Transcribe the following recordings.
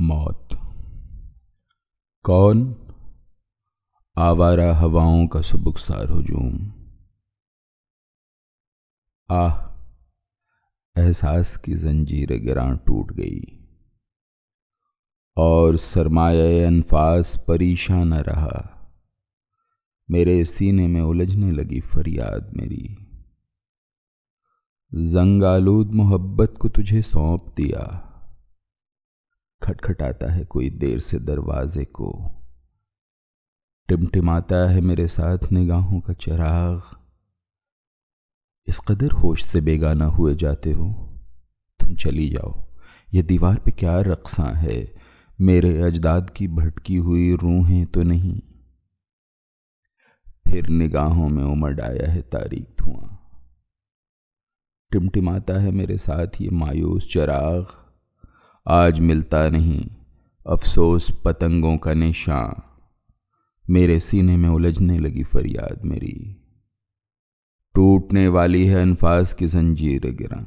موت کون آوارہ ہواؤں کا سبک سار آہ احساس کی زنجیر گراں ٹوٹ گئی اور سرمایہ انفاس پریشان رہا میرے سینے میں الجھنے لگی فریاد میری زنگالود محبت کو تجھے سونپ دیا کھٹکھٹاتا ہے کوئی دیر سے دروازے کو ٹمٹماتا ہے میرے ساتھ نگاہوں کا چراغ اس قدر ہوش سے بیگانہ ہوئے جاتے ہو تم چلی جاؤ یہ دیوار پہ کیا رقصاں ہے میرے اجداد کی بھٹکی ہوئی روحیں تو نہیں پھر نگاہوں میں امرڈ آیا ہے تاریخ دھواں ٹمٹماتا ہے میرے ساتھ یہ مایوس چراغ آج ملتا نہیں افسوس پتنگوں کا نشاں میرے سینے میں الجھنے لگی فریاد میری ٹوٹنے والی ہے انفاظ کی زنجیر گراں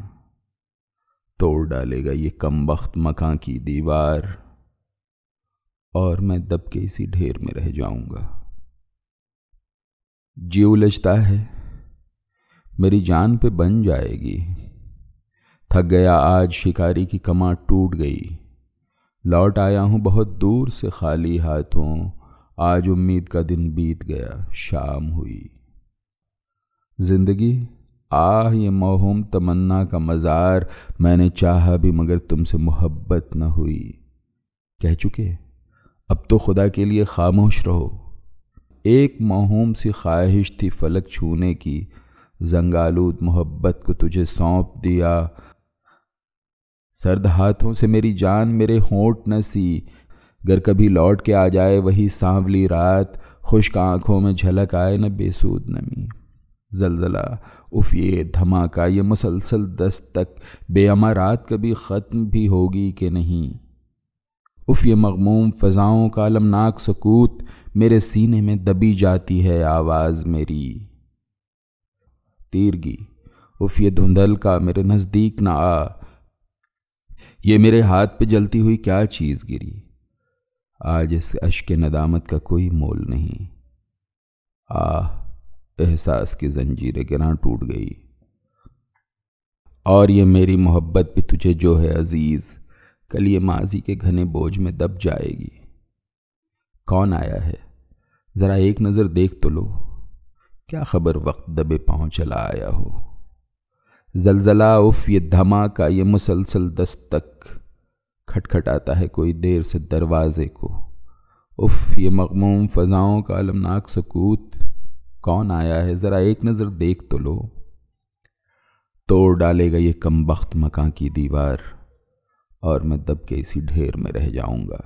توڑ ڈالے گا یہ کم بخت مکان کی دیوار اور میں دب کے اسی ڈھیر میں رہ جاؤں گا جی الجھتا ہے میری جان پہ بن جائے گی تھک گیا آج شکاری کی کما ٹوٹ گئی لوٹ آیا ہوں بہت دور سے خالی ہاتھوں آج امید کا دن بیت گیا شام ہوئی زندگی آہ یہ مہم تمنا کا مزار میں نے چاہا بھی مگر تم سے محبت نہ ہوئی کہہ چکے اب تو خدا کے لیے خاموش رہو ایک موہوم سی خواہش تھی فلک چھونے کی زنگالود محبت کو تجھے سونپ دیا سرد ہاتھوں سے میری جان میرے ہونٹ نہ سی گر کبھی لوٹ کے آ جائے وہی سانولی رات خشک آنکھوں میں جھلک آئے نہ بے سود نمی زلزلہ اف یہ دھماکہ یہ مسلسل دست تک بے امارات کبھی ختم بھی ہوگی کہ نہیں اف یہ مغموم فضاؤں کا ناک سکوت میرے سینے میں دبی جاتی ہے آواز میری تیرگی اف یہ دھندل کا میرے نزدیک نہ آ یہ میرے ہاتھ پہ جلتی ہوئی کیا چیز گری آج اس اشک ندامت کا کوئی مول نہیں آہ احساس کی زنجیر گراں ٹوٹ گئی اور یہ میری محبت پہ تجھے جو ہے عزیز کل یہ ماضی کے گھنے بوجھ میں دب جائے گی کون آیا ہے ذرا ایک نظر دیکھ تو لو کیا خبر وقت دبے پاؤں چلا آیا ہو زلزلہ اف یہ دھماکہ یہ مسلسل دست تک کھٹ آتا ہے کوئی دیر سے دروازے کو اف یہ مغموم فضاؤں کا علمناک سکوت کون آیا ہے ذرا ایک نظر دیکھ تو لو توڑ ڈالے گا یہ کم بخت مکان کی دیوار اور میں دب کے اسی ڈھیر میں رہ جاؤں گا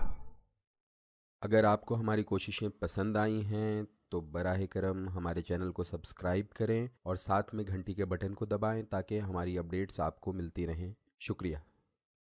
اگر آپ کو ہماری کوششیں پسند آئی ہیں تو براہ کرم ہمارے چینل کو سبسکرائب کریں اور ساتھ میں گھنٹی کے بٹن کو دبائیں تاکہ ہماری اپڈیٹس آپ کو ملتی رہیں شکریہ